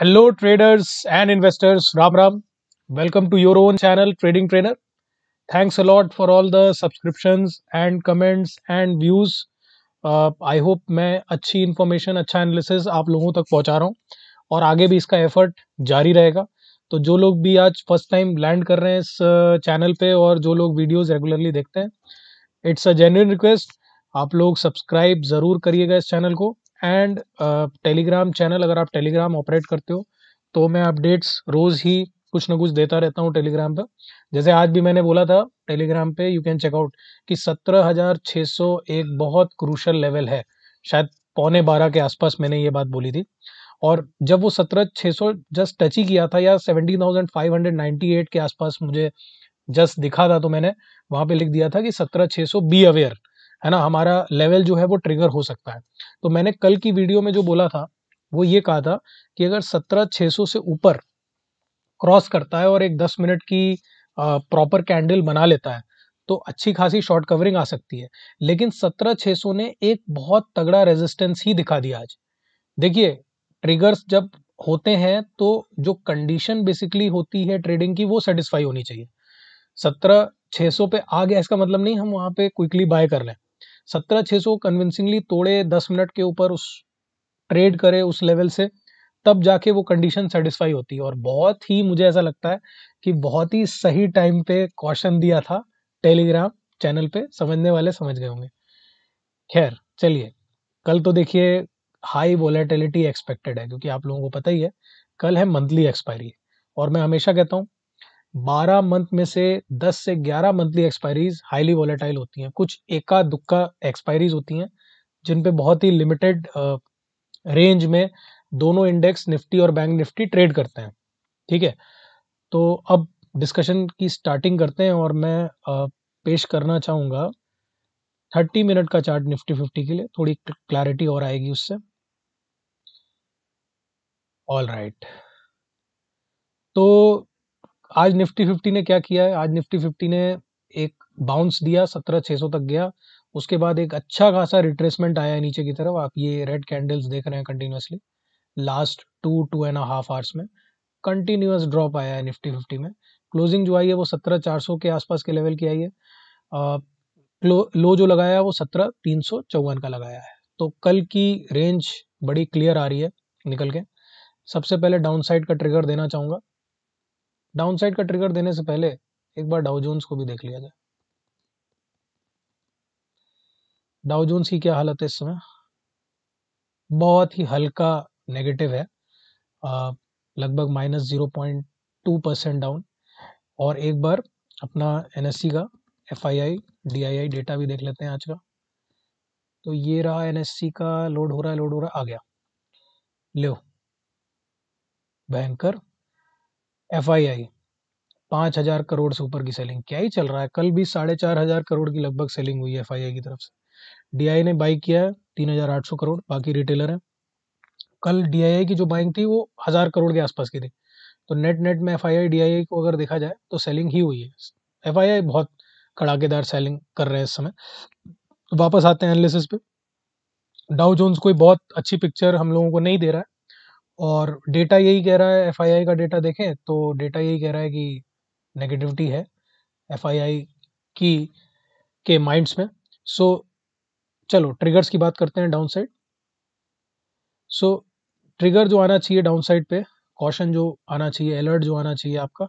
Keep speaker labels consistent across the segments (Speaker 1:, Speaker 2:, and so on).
Speaker 1: Hello traders and investors Ram Ram welcome to your own channel trading trainer thanks a lot for all the subscription and comments and views I hope मैं अच्छी information अच्छा analysis आप लोगों तक पहुंचा रहा हूं और आगे भी इसका एफर्ट जारी रहेगा तो जो लोग भी आज फर्स्ट टाइम लैंड कर रहे हैं इस चैनल uh, पे और जो लोग वीडियोस रेगुलरली देखते हैं इट्स अ जेन्यून रिक्वेस्ट आप लोग सब्सक्राइब ज़रूर करिएगा इस चैनल को एंड टेलीग्राम चैनल अगर आप टेलीग्राम ऑपरेट करते हो तो मैं अपडेट्स रोज़ ही कुछ ना कुछ देता रहता हूँ टेलीग्राम पर जैसे आज भी मैंने बोला था टेलीग्राम पे यू कैन चेकआउट कि सत्रह हज़ार छः सौ एक बहुत क्रूशल लेवल है शायद पौने बारह के आसपास मैंने ये बात बोली थी और जब वो सत्रह छः सौ जस्ट टच ही किया था या seventeen thousand five hundred ninety eight के आसपास मुझे जस्ट दिखा था तो मैंने वहाँ पे लिख दिया था कि सत्रह छः सौ बी अवेयर है ना हमारा लेवल जो है वो ट्रिगर हो सकता है तो मैंने कल की वीडियो में जो बोला था वो ये कहा था कि अगर सत्रह से ऊपर क्रॉस करता है और एक दस मिनट की प्रॉपर कैंडल बना लेता है तो अच्छी खासी शॉर्ट कवरिंग आ सकती है लेकिन सत्रह छः सौ ने एक बहुत तगड़ा रेजिस्टेंस ही दिखा दिया आज देखिए ट्रिगर्स जब होते हैं तो जो कंडीशन बेसिकली होती है ट्रेडिंग की वो सेटिस्फाई होनी चाहिए सत्रह छः सौ पे आ गया इसका मतलब नहीं हम वहाँ पे क्विकली बाय कर लें सत्रह छः सौ कन्विंसिंगली तोड़े दस मिनट के ऊपर उस ट्रेड करे उस लेवल से तब जाके वो कंडीशन सेटिस्फाई होती है और बहुत ही मुझे ऐसा लगता है कि बहुत ही सही टाइम पे कॉशन दिया था टेलीग्राम चैनल पे समझने वाले समझ गए होंगे खैर चलिए कल तो देखिए हाई वोलेटिलिटी एक्सपेक्टेड है क्योंकि आप लोगों को पता ही है कल है मंथली एक्सपायरी और मैं हमेशा कहता हूँ बारह मंथ में से दस से ग्यारह मंथली एक्सपायरीज हाईली वॉलेटाइल होती हैं कुछ एका दुक्का एक्सपायरीज होती हैं जिन पे बहुत ही लिमिटेड रेंज में दोनों इंडेक्स निफ्टी और बैंक निफ्टी ट्रेड करते हैं ठीक है तो अब डिस्कशन की स्टार्टिंग करते हैं और मैं पेश करना चाहूँगा थर्टी मिनट का चार्ट निफ्टी फिफ्टी के लिए थोड़ी क्लैरिटी और आएगी उससे ऑल राइट right. तो आज निफ्टी फिफ्टी ने क्या किया है आज निफ्टी फिफ्टी ने एक बाउंस दिया सत्रह छः सौ तक गया उसके बाद एक अच्छा खासा रिट्रेसमेंट आया है नीचे की तरफ आप ये रेड कैंडल्स देख रहे हैं continuously last two two and half hours में कंटिन्यूस ड्रॉप आया है निफ्टी फिफ्टी में क्लोजिंग जो आई है वो सत्रह चार सौ के आसपास के लेवल की आई है आ, लो जो लगाया है वो सत्रह तीन सौ चौवन का लगाया है तो कल की रेंज बड़ी क्लियर आ रही है निकल के सबसे पहले डाउनसाइड का ट्रिगर देना चाहूँगा डाउनसाइड का ट्रिगर देने से पहले एक बार जोन्स को भी देख लिया जाए जोन्स की क्या हालत है इस समय बहुत ही हल्का नेगेटिव है लगभग minus zero point two percent down और एक बार अपना एन e का F I I D I I data भी देख लेते हैं आज का तो ये रहा एन e का लोड हो रहा है लोड हो रहा है आ गया लो भयंकर एफ आई आई पाँच हज़ार करोड़ से ऊपर की सेलिंग क्या ही चल रहा है कल भी साढ़े चार हज़ार करोड़ की लगभग सेलिंग हुई है एफ आई आई की तरफ से डी आई ने बाई किया है तीन हज़ार आठ सौ करोड़ बाकी रिटेलर हैं कल डी आई आई की जो बाइंग थी वो हज़ार करोड़ के आसपास की थी तो नेट नेट में F I I I I D को अगर देखा जाए तो सेलिंग ही हुई है एफ आई आई बहुत कड़ाकेदार सेलिंग कर रहे हैं इस समय वापस आते हैं एनालिसिस पे डाउ जोन्स कोई बहुत अच्छी पिक्चर हम लोगों को नहीं दे रहा है और डेटा यही कह रहा है एफ का डेटा देखें तो डेटा यही कह रहा है कि नेगेटिविटी है एफ की के माइंड्स में सो so, चलो ट्रिगर्स की बात करते हैं डाउन साइड सो ट्रिगर जो आना चाहिए डाउन साइड पे कॉशन जो आना चाहिए अलर्ट जो आना चाहिए आपका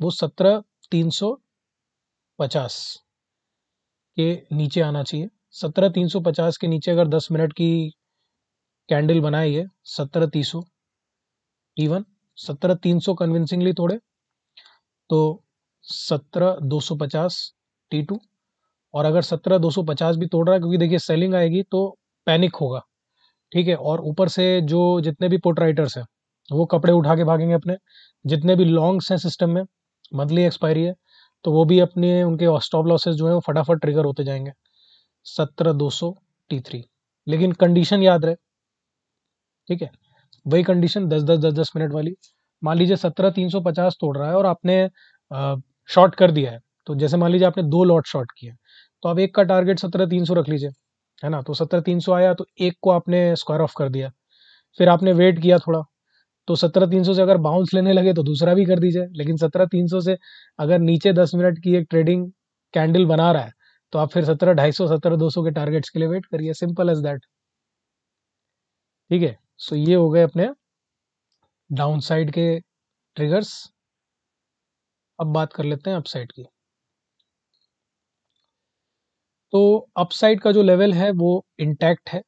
Speaker 1: वो सत्रह तीन सौ पचास के नीचे आना चाहिए सत्रह तीन सौ पचास के नीचे अगर दस मिनट की कैंडल बनाई है सत्रह तीसो टी वन सत्रह तीन सौ कन्विंसिंगली तोड़े तो सत्रह दो सौ पचास टी टू और अगर सत्रह दो सौ पचास भी तोड़ रहा है क्योंकि देखिए सेलिंग आएगी तो पैनिक होगा ठीक है और ऊपर से जो जितने भी पोर्ट राइटर्स हैं वो कपड़े उठा के भागेंगे अपने जितने भी लॉन्ग्स हैं सिस्टम में मंथली एक्सपायरी है तो वो भी अपने उनके स्टॉप लॉसेज जो हैं वो फटाफट ट्रिगर होते जाएंगे सत्रह दो सौ टी थ्री लेकिन कंडीशन याद रहे ठीक है वही कंडीशन दस दस दस दस मिनट वाली मान लीजिए सत्रह तीन सौ पचास तोड़ रहा है और आपने शॉर्ट कर दिया है तो जैसे मान लीजिए आपने दो लॉट शॉर्ट किया तो आप एक का टारगेट सत्रह तीन सौ रख लीजिए है ना तो सत्रह तीन सौ आया तो एक को आपने स्क्वायर ऑफ कर दिया फिर आपने वेट किया थोड़ा तो सत्रह तीन सौ से अगर बाउंस लेने लगे तो दूसरा भी कर दीजिए लेकिन सत्रह तीन सौ से अगर नीचे दस मिनट की एक ट्रेडिंग कैंडल बना रहा है तो आप फिर सत्रह ढाई सौ सत्रह दो सौ के टारगेट्स के लिए वेट करिए सिंपल एज दैट ठीक है सो ये हो गए अपने डाउन साइड के ट्रिगर्स अब बात कर लेते हैं अपसाइड की तो अपसाइड का जो लेवल है वो इंटैक्ट है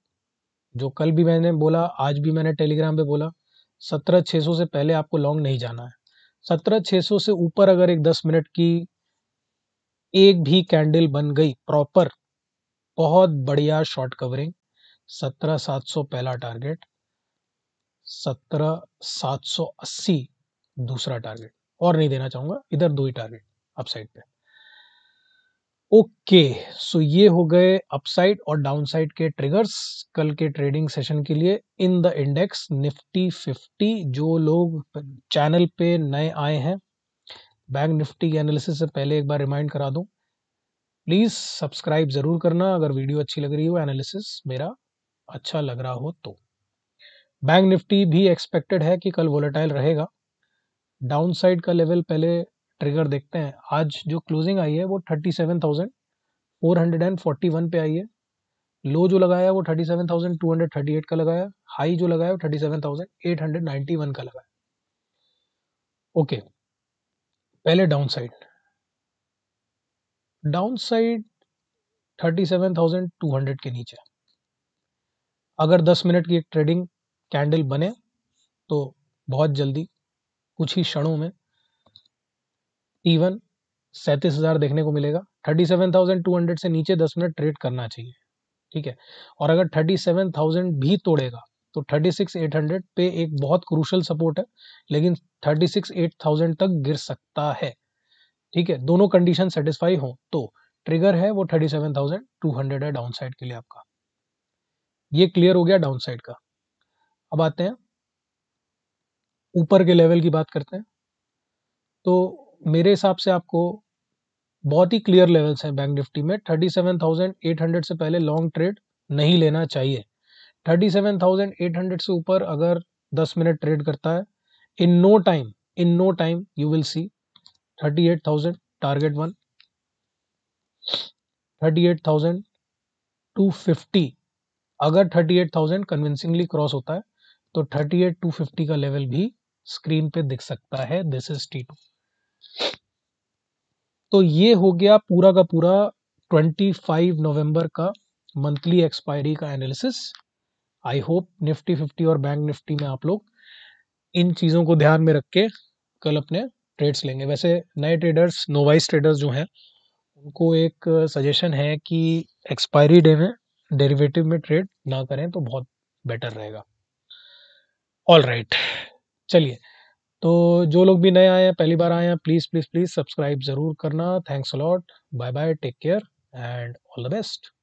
Speaker 1: जो कल भी मैंने बोला आज भी मैंने टेलीग्राम पे बोला सत्रह छः सौ से पहले आपको लॉन्ग नहीं जाना है सत्रह छः सौ से ऊपर अगर एक दस मिनट की एक भी कैंडल बन गई प्रॉपर बहुत बढ़िया शॉर्ट कवरिंग सत्रह सात सौ पहला टारगेट सत्रह सात सौ अस्सी दूसरा टारगेट और नहीं देना चाहूंगा इधर दो ही टारगेट अपसाइड पे ओके सो ये हो गए अपसाइड और डाउनसाइड के ट्रिगर्स कल के ट्रेडिंग सेशन के लिए in the index Nifty fifty जो लोग चैनल पे नए आए हैं बैंक निफ्टी के एनालिसिस से पहले एक बार रिमाइंड करा दूं प्लीज़ सब्सक्राइब ज़रूर करना अगर वीडियो अच्छी लग रही हो एनालिसिस मेरा अच्छा लग रहा हो तो बैंक निफ्टी भी एक्सपेक्टेड है कि कल वोलेटाइल रहेगा डाउन साइड का लेवल पहले ट्रिगर देखते हैं आज जो क्लोजिंग आई है वो thirty seven thousand four hundred and forty one पे आई है लो जो लगाया वो thirty seven thousand two hundred thirty eight का लगाया हाई जो लगाया वो thirty seven thousand eight hundred ninety one का लगाया ओके पहले down side down side thirty seven thousand two hundred के नीचे अगर दस मिनट की एक ट्रेडिंग कैंडल बने तो बहुत जल्दी कुछ ही क्षणों में इवन सैंतीस हज़ार देखने को मिलेगा thirty seven thousand two hundred से नीचे दस मिनट ट्रेड करना चाहिए ठीक है और अगर थर्टी सेवन थाउजेंड भी तोड़ेगा तो थर्टी सिक्स एट हंड्रेड पे एक बहुत क्रूशल सपोर्ट है लेकिन थर्टी सिक्स एट थाउजेंड तक गिर सकता है ठीक है दोनों कंडीशन सेटिस्फाई हो तो ट्रिगर है वो thirty seven thousand two hundred है डाउन साइड के लिए आपका ये क्लियर हो गया डाउन साइड का अब आते हैं ऊपर के लेवल की बात करते हैं तो मेरे हिसाब से आपको बहुत ही क्लियर लेवल्स हैं बैंक निफ्टी में 37,800 से पहले लॉन्ग ट्रेड नहीं लेना चाहिए 37,800 से ऊपर अगर 10 मिनट ट्रेड करता है in no time in no time you will see 38,000 target one 38,250 अगर 38,000 कन्विंसिंगली क्रॉस होता है तो थर्टी एट टू फिफ्टी का लेवल भी स्क्रीन पे दिख सकता है दिस इज टी टू तो ये हो गया पूरा का पूरा 25 नवंबर का मंथली एक्सपायरी का analysis I hope Nifty fifty और बैंक निफ्टी में आप लोग इन चीज़ों को ध्यान में रख के कल अपने ट्रेड्स लेंगे वैसे नए ट्रेडर्स नोवाइस ट्रेडर्स जो हैं उनको एक सजेशन है कि एक्सपायरी डे में डेरिवेटिव में ट्रेड ना करें तो बहुत बेटर रहेगा ऑल राइट चलिए तो जो लोग भी नए आए हैं पहली बार आए हैं प्लीज़ प्लीज़ प्लीज़ सब्सक्राइब ज़रूर करना thanks a lot bye bye take care and all the best